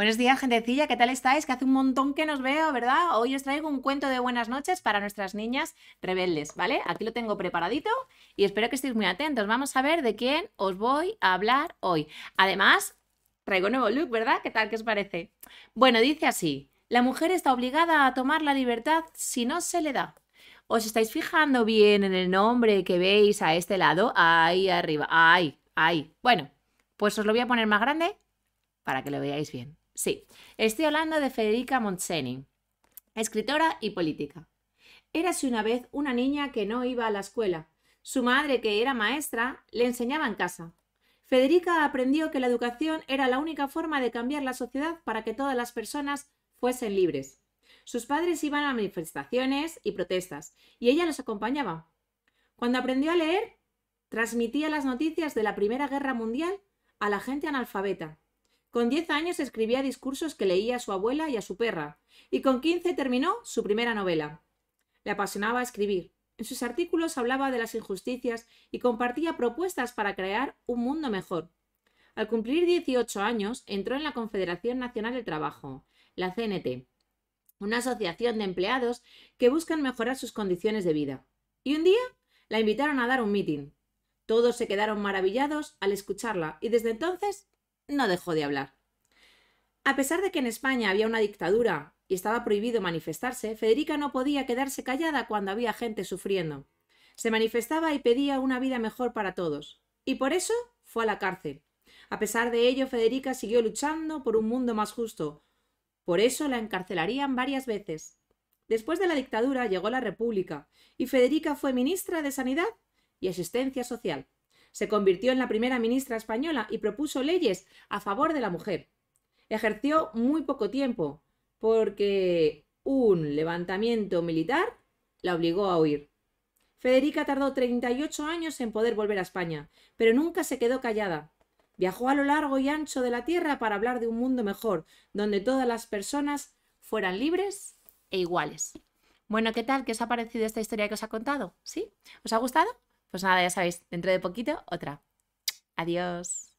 Buenos días, gentecilla, ¿qué tal estáis? Que hace un montón que nos veo, ¿verdad? Hoy os traigo un cuento de buenas noches para nuestras niñas rebeldes, ¿vale? Aquí lo tengo preparadito y espero que estéis muy atentos. Vamos a ver de quién os voy a hablar hoy. Además, traigo nuevo look, ¿verdad? ¿Qué tal? ¿Qué os parece? Bueno, dice así. La mujer está obligada a tomar la libertad si no se le da. ¿Os estáis fijando bien en el nombre que veis a este lado? Ahí arriba, ahí, ahí. Bueno, pues os lo voy a poner más grande para que lo veáis bien. Sí, estoy hablando de Federica Montseny, escritora y política. Érase una vez una niña que no iba a la escuela. Su madre, que era maestra, le enseñaba en casa. Federica aprendió que la educación era la única forma de cambiar la sociedad para que todas las personas fuesen libres. Sus padres iban a manifestaciones y protestas, y ella los acompañaba. Cuando aprendió a leer, transmitía las noticias de la Primera Guerra Mundial a la gente analfabeta. Con 10 años escribía discursos que leía a su abuela y a su perra, y con 15 terminó su primera novela. Le apasionaba escribir. En sus artículos hablaba de las injusticias y compartía propuestas para crear un mundo mejor. Al cumplir 18 años, entró en la Confederación Nacional del Trabajo, la CNT, una asociación de empleados que buscan mejorar sus condiciones de vida. Y un día la invitaron a dar un meeting. Todos se quedaron maravillados al escucharla y desde entonces no dejó de hablar. A pesar de que en España había una dictadura y estaba prohibido manifestarse, Federica no podía quedarse callada cuando había gente sufriendo. Se manifestaba y pedía una vida mejor para todos. Y por eso fue a la cárcel. A pesar de ello, Federica siguió luchando por un mundo más justo. Por eso la encarcelarían varias veces. Después de la dictadura llegó la República y Federica fue ministra de Sanidad y Asistencia Social. Se convirtió en la primera ministra española y propuso leyes a favor de la mujer. Ejerció muy poco tiempo porque un levantamiento militar la obligó a huir. Federica tardó 38 años en poder volver a España, pero nunca se quedó callada. Viajó a lo largo y ancho de la tierra para hablar de un mundo mejor, donde todas las personas fueran libres e iguales. Bueno, ¿qué tal? ¿Qué os ha parecido esta historia que os ha contado? ¿Sí? ¿Os ha gustado? Pues nada, ya sabéis, dentro de poquito otra. Adiós.